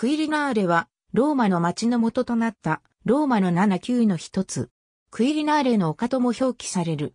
クイリナーレは、ローマの町の元となった、ローマの7級の一つ。クイリナーレの丘とも表記される。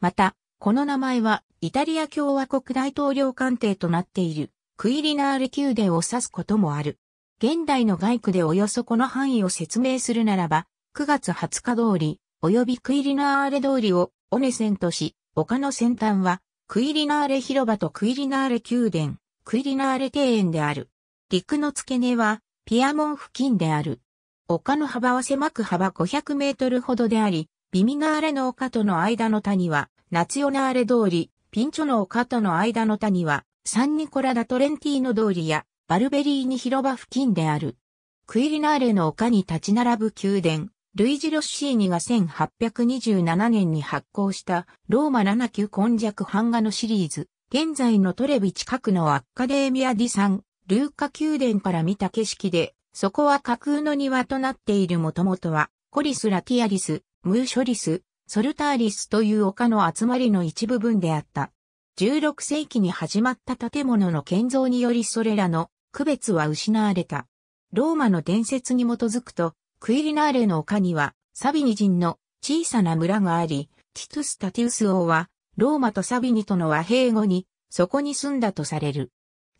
また、この名前は、イタリア共和国大統領官邸となっている、クイリナーレ宮殿を指すこともある。現代の外区でおよそこの範囲を説明するならば、9月20日通り、及びクイリナーレ通りをオネセンとし、丘の先端は、クイリナーレ広場とクイリナーレ宮殿、クイリナーレ庭園である。陸の付け根は、ピアモン付近である。丘の幅は狭く幅500メートルほどであり、ビミナーレの丘との間の谷は、ナツヨナーレ通り、ピンチョの丘との間の谷は、サンニコラダトレンティーノ通りや、バルベリーニ広場付近である。クイリナーレの丘に立ち並ぶ宮殿、ルイジ・ロッシーニが1827年に発行したローマ7級根弱版画のシリーズ、現在のトレビ近くのアッカデーミア・ディ・サン・ルーカ宮殿から見た景色で、そこは架空の庭となっているもともとは、コリス・ラティアリス、ムーショリス、ソルターリスという丘の集まりの一部分であった。16世紀に始まった建物の建造によりそれらの区別は失われた。ローマの伝説に基づくと、クイリナーレの丘にはサビニ人の小さな村があり、ティトゥス・タティウス王はローマとサビニとの和平後にそこに住んだとされる。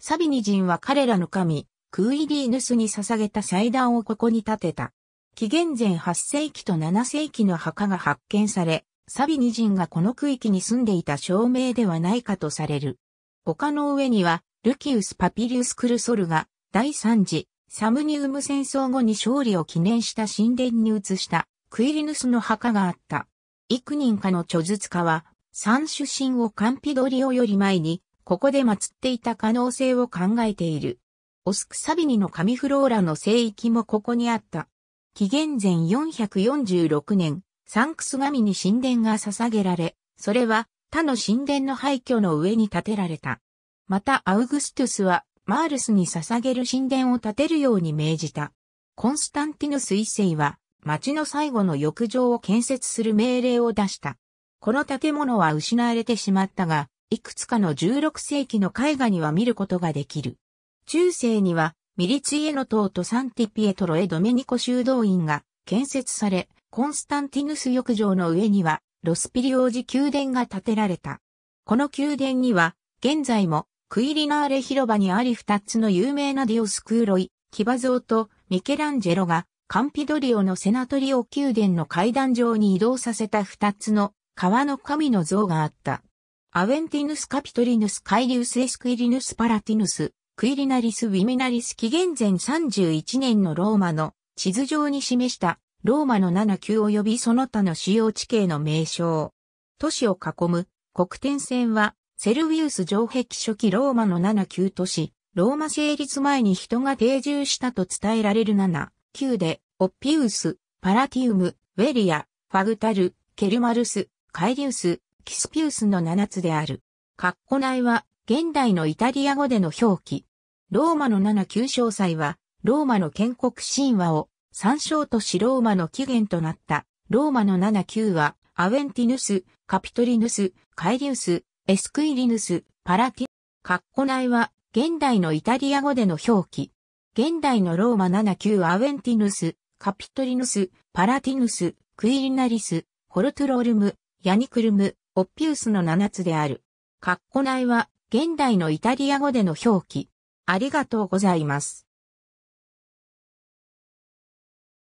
サビニ人は彼らの神、クイリーヌスに捧げた祭壇をここに建てた。紀元前8世紀と7世紀の墓が発見され、サビニ人がこの区域に住んでいた証明ではないかとされる。丘の上には、ルキウス・パピリウス・クルソルが、第3次、サムニウム戦争後に勝利を記念した神殿に移した、クイリヌスの墓があった。幾人かの著述家は、三種神をカンピドリオより前に、ここで祀っていた可能性を考えている。オスクサビニの神フローラの聖域もここにあった。紀元前446年、サンクス神に神殿が捧げられ、それは他の神殿の廃墟の上に建てられた。またアウグストゥスはマールスに捧げる神殿を建てるように命じた。コンスタンティヌス一世は町の最後の浴場を建設する命令を出した。この建物は失われてしまったが、いくつかの16世紀の絵画には見ることができる。中世には、ミリツィエノ島とサンティピエトロエドメニコ修道院が建設され、コンスタンティヌス浴場の上には、ロスピリ王子宮殿が建てられた。この宮殿には、現在も、クイリナーレ広場にあり二つの有名なディオスクーロイ、騎馬像とミケランジェロがカンピドリオのセナトリオ宮殿の階段上に移動させた二つの川の神の像があった。アウェンティヌスカピトリヌスカイリウスエスクイリヌスパラティヌス、クイリナリス・ウィミナリス紀元前31年のローマの地図上に示したローマの7級及びその他の主要地形の名称。都市を囲む国天線はセルウィウス城壁初期ローマの7級都市、ローマ成立前に人が定住したと伝えられる7級で、オッピウス、パラティウム、ウェリア、ファグタル、ケルマルス、カイリウス、キスピウスの七つである。カッコ内は現代のイタリア語での表記。ローマの七旧詳細は、ローマの建国神話を参照としローマの起源となった。ローマの七旧は、アウェンティヌス、カピトリヌス、カイリウス、エスクイリヌス、パラティ、カッコ内は、現代のイタリア語での表記。現代のローマ七旧アウェンティヌス、カピトリヌス、パラティヌス、クイリナリス、ホルトロールム、ヤニクルム、オッピウスの七つである。カッコ内は現代のイタリア語での表記。ありがとうございます。